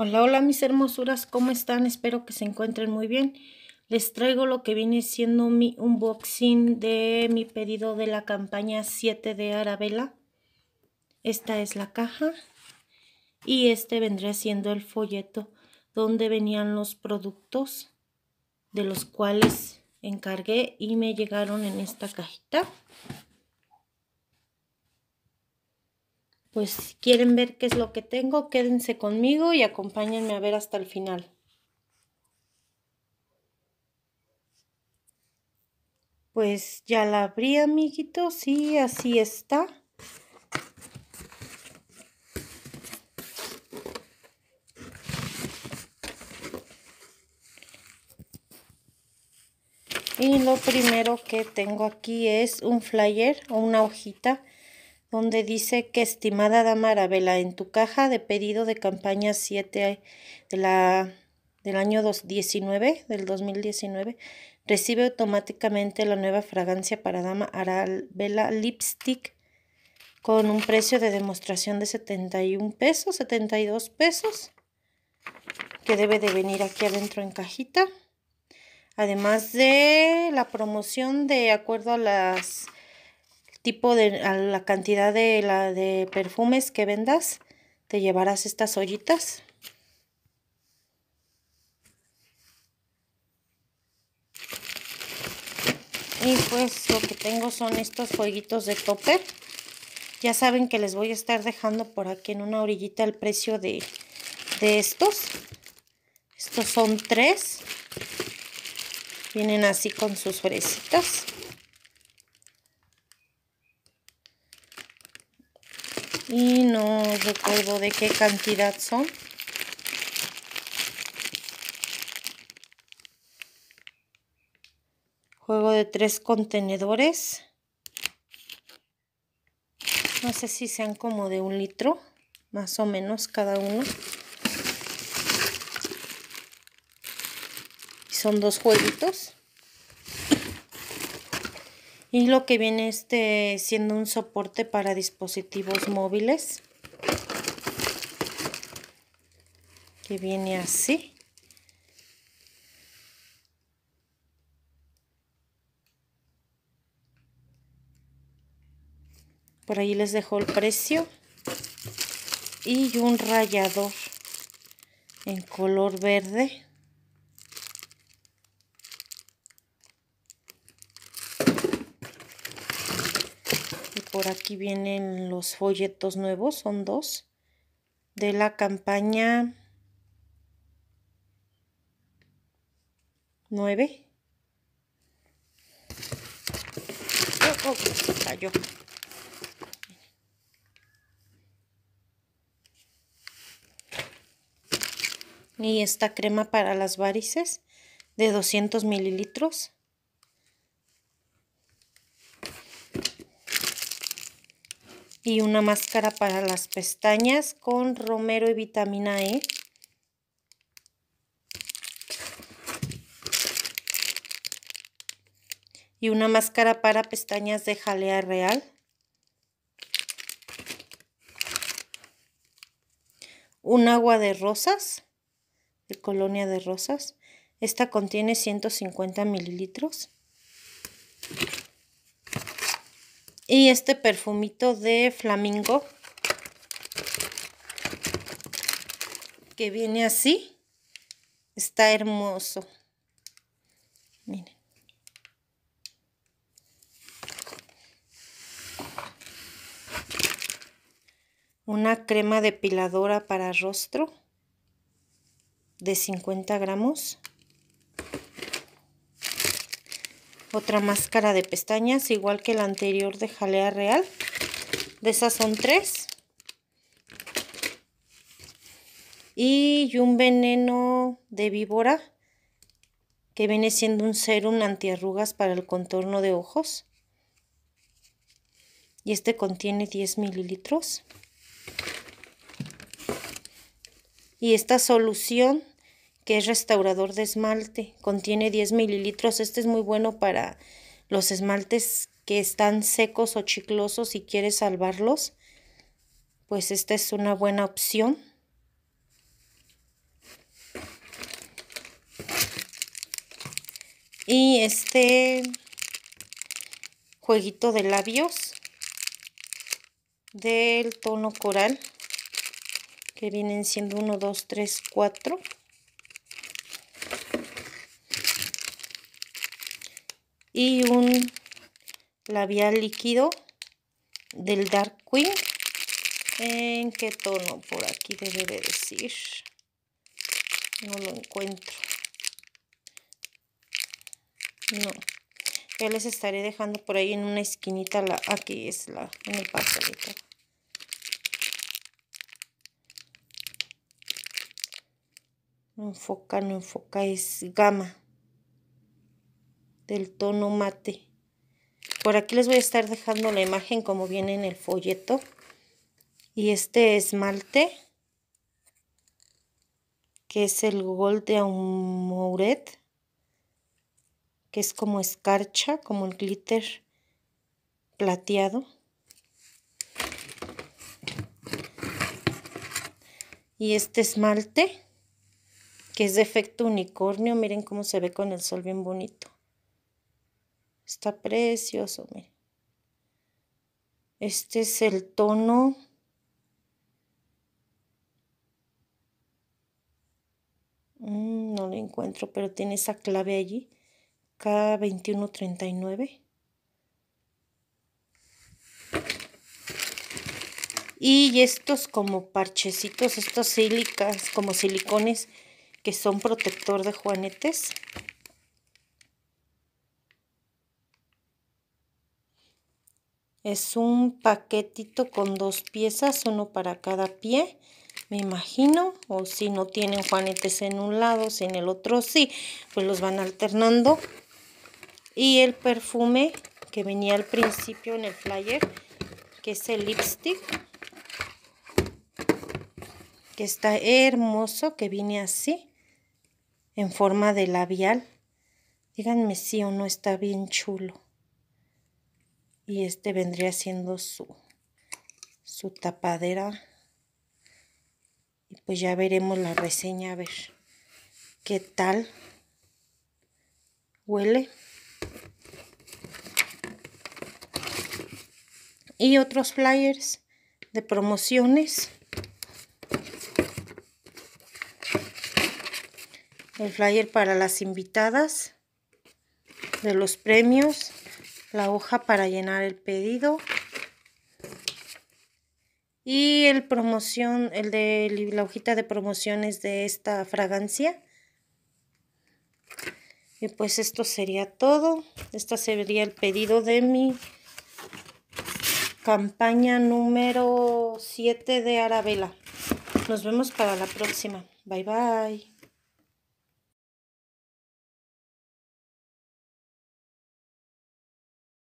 Hola, hola mis hermosuras, ¿cómo están? Espero que se encuentren muy bien. Les traigo lo que viene siendo mi unboxing de mi pedido de la campaña 7 de Arabella. Esta es la caja y este vendría siendo el folleto donde venían los productos de los cuales encargué y me llegaron en esta cajita. pues si quieren ver qué es lo que tengo, quédense conmigo y acompáñenme a ver hasta el final. Pues ya la abrí, amiguitos, y así está. Y lo primero que tengo aquí es un flyer o una hojita donde dice que estimada dama Arabela, en tu caja de pedido de campaña 7 de la, del año 2019, del 2019, recibe automáticamente la nueva fragancia para dama Arabella Lipstick con un precio de demostración de 71 pesos, 72 pesos, que debe de venir aquí adentro en cajita. Además de la promoción de acuerdo a las tipo de la cantidad de, la, de perfumes que vendas, te llevarás estas ollitas. Y pues lo que tengo son estos fueguitos de topper. Ya saben que les voy a estar dejando por aquí en una orillita el precio de, de estos. Estos son tres. Vienen así con sus fresitas. y no recuerdo de qué cantidad son. Juego de tres contenedores. No sé si sean como de un litro, más o menos cada uno. Son dos jueguitos y lo que viene este siendo un soporte para dispositivos móviles que viene así por ahí les dejo el precio y un rayador en color verde por aquí vienen los folletos nuevos, son dos, de la campaña 9. Y esta crema para las varices de 200 mililitros. y una máscara para las pestañas con romero y vitamina E. Y una máscara para pestañas de jalea real. Un agua de rosas, de colonia de rosas. Esta contiene 150 mililitros. Y este perfumito de flamingo. Que viene así. Está hermoso. Miren. Una crema depiladora para rostro de 50 gramos. otra máscara de pestañas, igual que la anterior de jalea real. De esas son tres. Y un veneno de víbora, que viene siendo un serum antiarrugas para el contorno de ojos. Y este contiene 10 mililitros. Y esta solución que es restaurador de esmalte, contiene 10 mililitros. Este es muy bueno para los esmaltes que están secos o chiclosos Si quieres salvarlos. Pues esta es una buena opción. Y este jueguito de labios del tono coral que vienen siendo 1, 2, 3, 4 y un labial líquido del Dark Queen. ¿En qué tono? Por aquí debe de decir. No lo encuentro. No. Ya les estaré dejando por ahí en una esquinita. La, aquí es la, en el No enfoca, no enfoca, es gama del tono mate. Por aquí les voy a estar dejando la imagen como viene en el folleto. Y este esmalte, que es el Gold de Amouret, que es como escarcha, como el glitter plateado. Y este esmalte, que es de efecto unicornio, miren cómo se ve con el sol bien bonito. Está precioso, miren. Este es el tono. Mm, no lo encuentro, pero tiene esa clave allí. K2139. Y estos como parchecitos, estos sílicas, como silicones que son protector de juanetes. Es un paquetito con dos piezas, uno para cada pie, me imagino. O si no tienen juanetes en un lado, si en el otro sí, pues los van alternando. Y el perfume que venía al principio en el flyer, que es el lipstick. Que está hermoso, que viene así, en forma de labial. Díganme si o no está bien chulo y este vendría siendo su, su tapadera. Y pues ya veremos la reseña, a ver qué tal huele. Y otros flyers de promociones. El flyer para las invitadas de los premios la hoja para llenar el pedido. Y el promoción, el de la hojita de promociones de esta fragancia. Y pues esto sería todo. esto sería el pedido de mi campaña número 7 de Arabella. Nos vemos para la próxima. Bye bye.